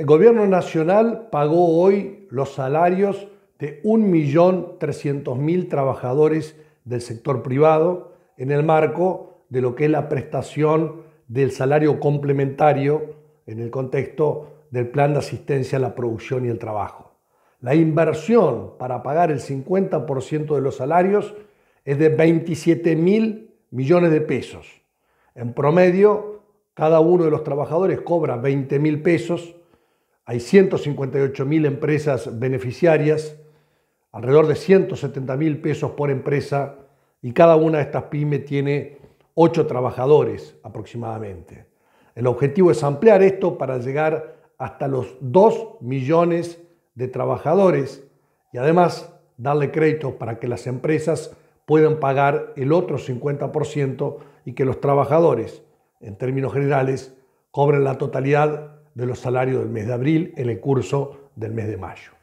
El gobierno nacional pagó hoy los salarios de 1.300.000 trabajadores del sector privado en el marco de lo que es la prestación del salario complementario en el contexto del plan de asistencia a la producción y el trabajo. La inversión para pagar el 50% de los salarios es de 27.000 millones de pesos. En promedio, cada uno de los trabajadores cobra 20.000 pesos hay 158.000 mil empresas beneficiarias, alrededor de 170.000 mil pesos por empresa y cada una de estas pymes tiene 8 trabajadores aproximadamente. El objetivo es ampliar esto para llegar hasta los 2 millones de trabajadores y además darle crédito para que las empresas puedan pagar el otro 50% y que los trabajadores, en términos generales, cobren la totalidad de los salarios del mes de abril en el curso del mes de mayo.